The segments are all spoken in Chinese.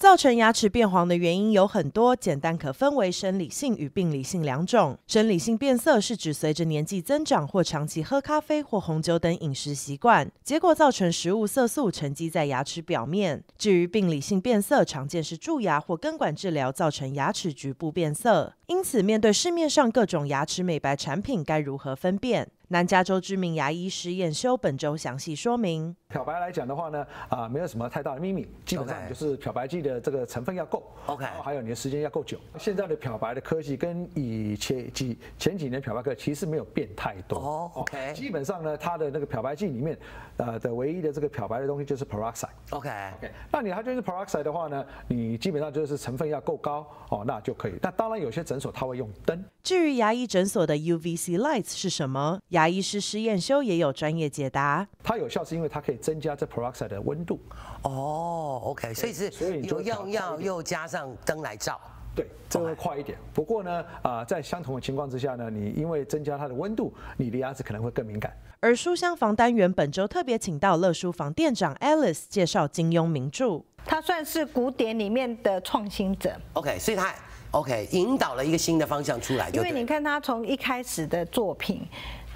造成牙齿变黄的原因有很多，简单可分为生理性与病理性两种。生理性变色是指随着年纪增长或长期喝咖啡或红酒等饮食习惯，结果造成食物色素沉积在牙齿表面。至于病理性变色，常见是蛀牙或根管治疗造成牙齿局部变色。因此，面对市面上各种牙齿美白产品，该如何分辨？南加州知名牙医师彦修本周详细说明。漂白来讲的话呢，啊，没有什么太大的秘密，基本上就是漂白剂的这个成分要够，OK，还有你的时间要够久。现在的漂白的科技跟以前几前几年漂白科其实没有变太多，OK。基本上呢，它的那个漂白剂里面，呃的唯一的这个漂白的东西就是 peroxide，OK，OK。那你它就是 peroxide 的话呢，你基本上就是成分要够高哦，那就可以。那当然有些诊所它会用灯。至于牙医诊所的 UVC lights 是什么？牙医师施燕修也有专业解答。它有效是因为它可以。增加这 peroxide 的温度哦，OK，所以是有用药又加上灯来照，对，这会快一点。不过呢，啊，在相同的情况之下呢，你因为增加它的温度，你的牙齿可能会更敏感。而书香房单元本周特别请到乐书房店长 Alice 介绍金庸名著，他算是古典里面的创新者。OK，所以他 OK 引导了一个新的方向出来，因为你看他从一开始的作品，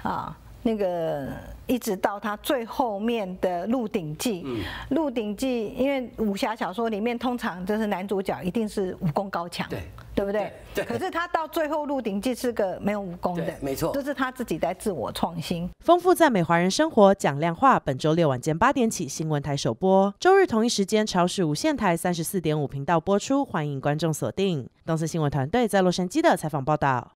啊，那个。一直到他最后面的《鹿鼎记》，《鹿鼎记》因为武侠小说里面通常就是男主角一定是武功高强，对不对？可是他到最后《鹿鼎记》是个没有武功的，没错，这是他自己在自我创新。丰富在美华人生活，讲量化。本周六晚间八点起，新闻台首播；周日同一时间，超市无线台三十四点五频道播出。欢迎观众锁定东森新闻团队在洛杉矶的采访报道。